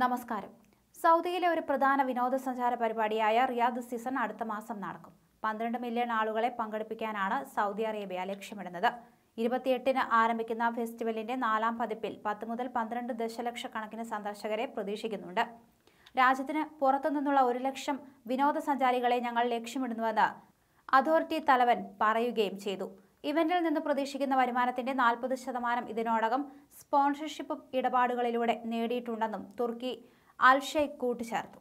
നമസ്കാരം സൗദിയിലെ ഒരു പ്രധാന വിനോദസഞ്ചാര പരിപാടിയായ റിയാദ് സീസൺ അടുത്ത മാസം നടക്കും പന്ത്രണ്ട് മില്യൺ ആളുകളെ പങ്കെടുപ്പിക്കാനാണ് സൗദി അറേബ്യ ലക്ഷ്യമിടുന്നത് ഇരുപത്തിയെട്ടിന് ആരംഭിക്കുന്ന ഫെസ്റ്റിവലിന്റെ നാലാം പതിപ്പിൽ പത്ത് മുതൽ പന്ത്രണ്ട് ദശലക്ഷക്കണക്കിന് സന്ദർശകരെ പ്രതീക്ഷിക്കുന്നുണ്ട് രാജ്യത്തിന് പുറത്തുനിന്നുള്ള ഒരു ലക്ഷം വിനോദസഞ്ചാരികളെ ഞങ്ങൾ ലക്ഷ്യമിടുന്നുവെന്ന് അതോറിറ്റി തലവൻ പറയുകയും ചെയ്തു ഇവന്റിൽ നിന്ന് പ്രതീക്ഷിക്കുന്ന വരുമാനത്തിന്റെ നാൽപ്പത് ശതമാനം ഇതിനോടകം സ്പോൺസർഷിപ്പ് ഇടപാടുകളിലൂടെ നേടിയിട്ടുണ്ടെന്നും തുർക്കി അൽഷെയ്ഖ് കൂട്ടിച്ചേർത്തു